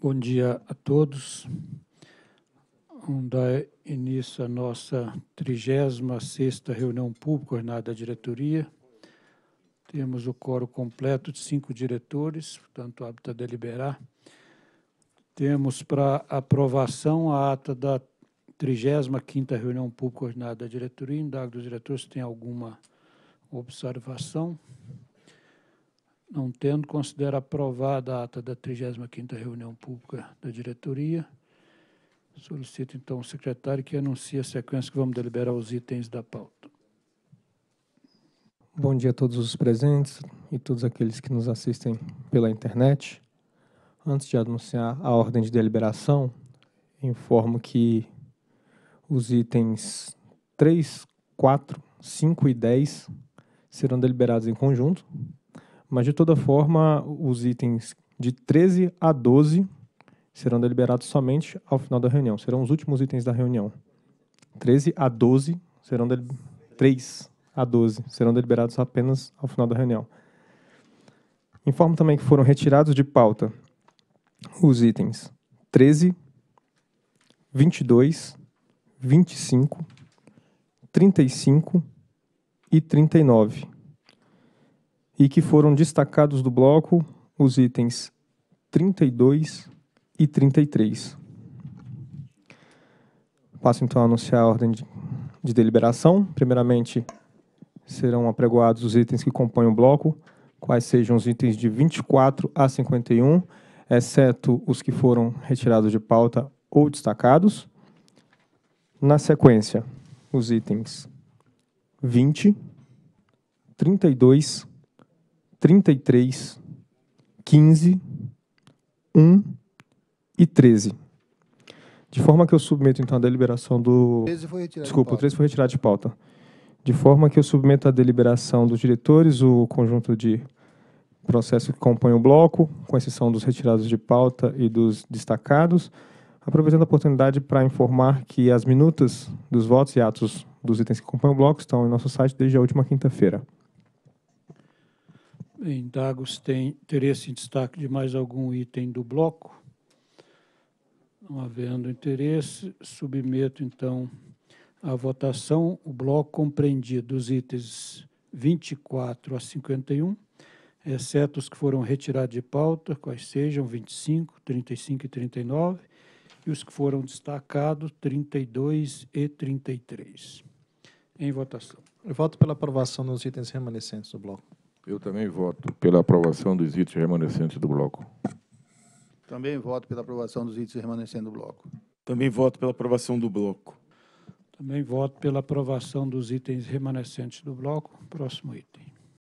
Bom dia a todos. Vamos dar início à nossa 36ª reunião pública ordenada da diretoria. Temos o coro completo de cinco diretores, portanto, hábito a é deliberar. Temos para aprovação a ata da 35ª reunião pública ordinada da diretoria. Indago dos diretores se tem alguma observação. Não. Não tendo, considero aprovada a ata da 35ª reunião pública da diretoria. Solicito, então, o secretário que anuncie a sequência que vamos deliberar os itens da pauta. Bom dia a todos os presentes e todos aqueles que nos assistem pela internet. Antes de anunciar a ordem de deliberação, informo que os itens 3, 4, 5 e 10 serão deliberados em conjunto, mas, de toda forma, os itens de 13 a 12 serão deliberados somente ao final da reunião. Serão os últimos itens da reunião. 13 a 12 serão 3 a 12 serão deliberados apenas ao final da reunião. Informo também que foram retirados de pauta os itens 13, 22, 25, 35 e 39 e que foram destacados do bloco os itens 32 e 33. Passo então a anunciar a ordem de, de deliberação. Primeiramente, serão apregoados os itens que compõem o bloco, quais sejam os itens de 24 a 51, exceto os que foram retirados de pauta ou destacados. Na sequência, os itens 20, 32 33, 15, 1 e 13. De forma que eu submeto, então, a deliberação do... 13 foi retirado Desculpa, de o 13 foi retirado de pauta. De forma que eu submeto a deliberação dos diretores, o conjunto de processo que compõe o bloco, com exceção dos retirados de pauta e dos destacados, aproveitando a oportunidade para informar que as minutas dos votos e atos dos itens que compõem o bloco estão em nosso site desde a última quinta-feira se tem interesse em destaque de mais algum item do bloco? Não havendo interesse, submeto, então, à votação o bloco compreendido dos itens 24 a 51, exceto os que foram retirados de pauta, quais sejam 25, 35 e 39, e os que foram destacados 32 e 33. Em votação. Eu voto pela aprovação dos itens remanescentes do bloco. Eu também voto pela aprovação dos itens remanescentes do bloco. Também voto pela aprovação dos itens remanescentes do bloco. Também voto pela aprovação do bloco. Também voto pela aprovação dos itens remanescentes do bloco. Próximo item.